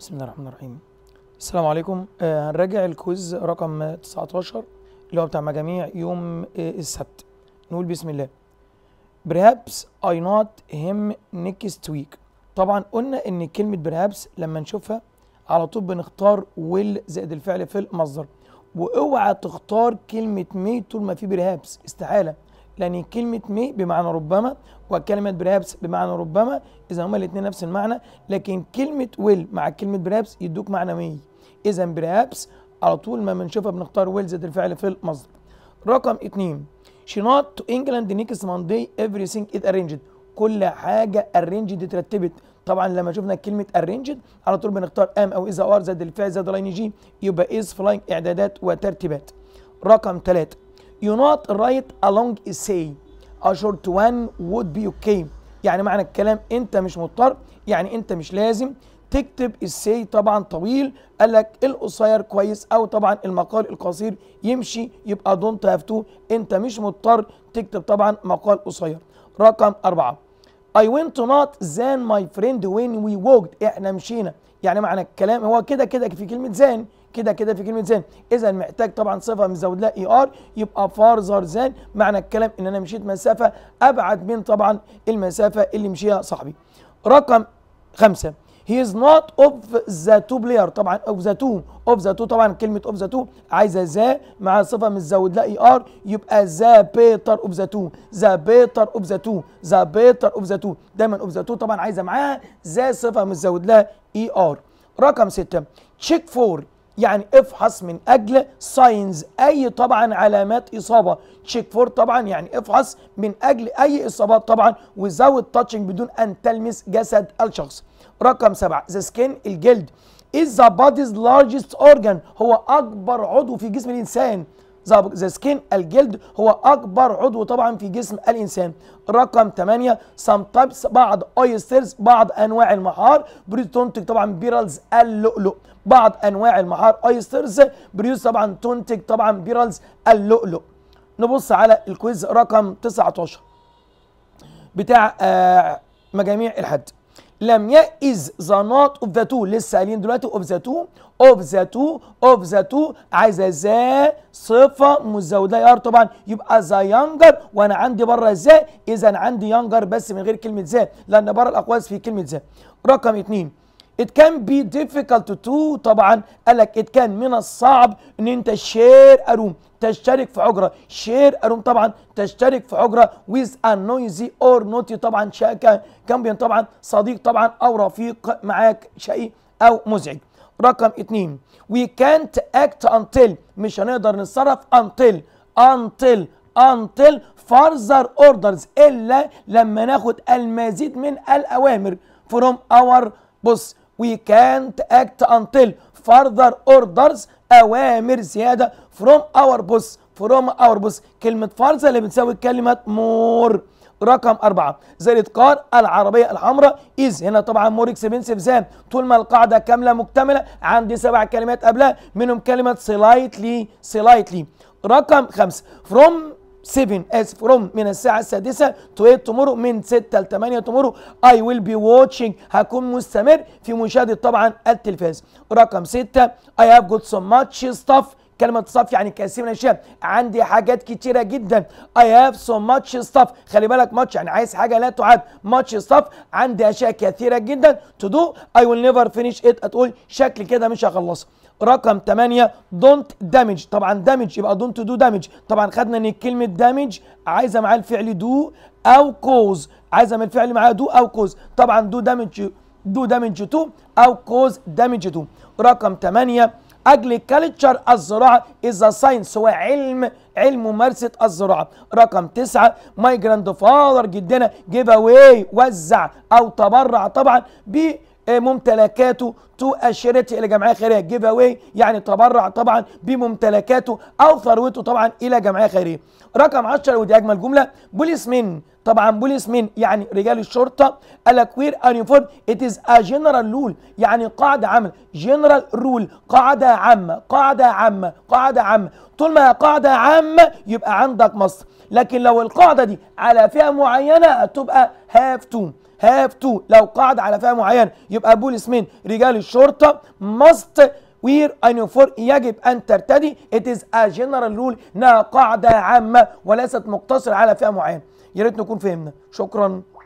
بسم الله الرحمن الرحيم السلام عليكم آه هنراجع الكوز رقم 19 اللي هو بتاع مجاميع يوم آه السبت نقول بسم الله perhaps I not him next week طبعا قلنا ان كلمة perhaps لما نشوفها على طول بنختار will زائد الفعل في المصدر واوعى تختار كلمة may طول ما في perhaps استحالة لأن كلمة مي بمعنى ربما وكلمة برابس بمعنى ربما إذا هما الاتنين نفس المعنى لكن كلمة ويل مع كلمة برابس يدوك معنى مي إذا برابس على طول ما بنشوفها بنختار ويل زائد الفعل في المصدر رقم اتنين شي نوت تو انجلاند next ماندي everything is arranged كل حاجة arranged اترتبت طبعا لما شفنا كلمة arranged على طول بنختار ام او اذا ار زائد الفعل زائد لاين جي يبقى از فلاين اعدادات وترتيبات رقم ثلاثة you not write a long essay a short one would be okay يعني معنى الكلام انت مش مضطر يعني انت مش لازم تكتب السي طبعا طويل قال لك القصير كويس او طبعا المقال القصير يمشي يبقى دونت هاف تو انت مش مضطر تكتب طبعا مقال قصير رقم أربعة I went to not than my friend when we walked احنا مشينا يعني معنى الكلام هو كده كده في كلمه زان كده كده في كلمه زان اذا محتاج طبعا صفه مزود لها اي ار يبقى فارزر زان معنى الكلام ان انا مشيت مسافه ابعد من طبعا المسافه اللي مشيها صاحبي رقم خمسة هي از نوت اوف ذا تو بلاير طبعا اوف ذا تو اوف ذا تو طبعا كلمه اوف ذا تو عايزه ذا مع صفه متزود لها اي ار يبقى ذا بيتر اوف ذا تو ذا بيتر اوف ذا تو ذا بيتر اوف ذا تو دايما اوف ذا تو طبعا عايزه معاها ذا صفه متزود لها اي ار رقم 6 تشيك فور يعني افحص من اجل ساينز اي طبعا علامات اصابه تشيك فور طبعا يعني افحص من اجل اي اصابات طبعا وزود تاتشنج بدون ان تلمس جسد الشخص رقم سبعة ذا سكين الجلد از ذا بوديز لارجست اورجان هو اكبر عضو في جسم الانسان ذا سكين الجلد هو اكبر عضو طبعا في جسم الانسان رقم 8 سام تايبس بعض اويسترز بعض انواع المحار بتنتج طبعا بيرلز اللؤلؤ بعض انواع المحار اويسترز بريوز طبعا تنتج طبعا بيرلز اللؤلؤ نبص على الكويز رقم 19 بتاع آه، مجاميع الحد لم يئز زنات اوف ذا تو لسه قايلين دلوقتي اوف ذا تو اوف ذا تو اوف ذا تو عايزه ذا صفه مزوده يار طبعا يبقى ذا يانجر وانا عندي بره ذا اذا عندي يانجر بس من غير كلمه ذا لان بره الاقواس في كلمه ذا رقم اثنين it can be difficult to do طبعا قال لك it can من الصعب ان انت share a room تشترك في حجرة share a room طبعا تشترك في حجرة with a noisy or naughty طبعا شاكا كامبيان طبعا صديق طبعا او رفيق معاك شقي او مزعج رقم اتنين we can't act until مش هنقدر نتصرف until until until further orders إلا لما ناخد المزيد من الأوامر from our بص we can't act until further orders اوامر زياده from our boss from our boss كلمه فرز اللي بتساوي كلمه مور رقم أربعة زي قار العربية الحمراء إز هنا طبعا مور اكسبنسيف زان طول ما القاعدة كاملة مكتملة عندي سبع كلمات قبلها منهم كلمة سلايتلي سلايتلي رقم خمسة from 7 as from من الساعه السادسه to 8 tomorrow من 6 ل 8 tomorrow I will be watching هكون مستمر في مشاهده طبعا التلفاز رقم 6 I have got so much stuff كلمه صف يعني كثير من الاشياء عندي حاجات كتيره جدا اي هاف سو ماتش ستاف خلي بالك ماتش يعني عايز حاجه لا تعد ماتش ستاف عندي اشياء كثيره جدا تو دو اي ويل نيفر فينيش ات هتقول شكل كده مش هخلصها رقم 8 دونت دامج طبعا دامج يبقى دونت دو دامج طبعا خدنا ان كلمه دامج عايزه معاه الفعل دو او كوز عايزه من الفعل معاه دو او كوز طبعا دو دامج دو دامج تو او كوز دامج تو رقم 8 Agriculture الزراعة از ساينس هو علم علم ممارسة الزراعة رقم تسعة ماي جراند فادر جدنا جيف اواي وزع أو تبرع طبعا ب ممتلكاته تو اشيرتي الى جمعيه خيريه جيف اواي يعني تبرع طبعا بممتلكاته او ثروته طبعا الى جمعيه خيريه رقم 10 ودي اجمل جمله بوليس من طبعا بوليس مين يعني رجال الشرطه الاكوير انيفورم ات از ا جنرال رول يعني قاعده عامه جنرال رول قاعده عامه قاعده عامه قاعده عامه طول ما هي قاعده عامه يبقى عندك مصر لكن لو القاعده دي على فئه معينه تبقى هاف تو هاف تو لو قاعده على فئه معينه يبقى بوليس مين رجال الشرطه ماست وير أن فور يجب أن ترتدي it is a general rule إنها قاعدة عامة وليست مقتصرة على فئة معينة يا ريت نكون فهمنا شكرا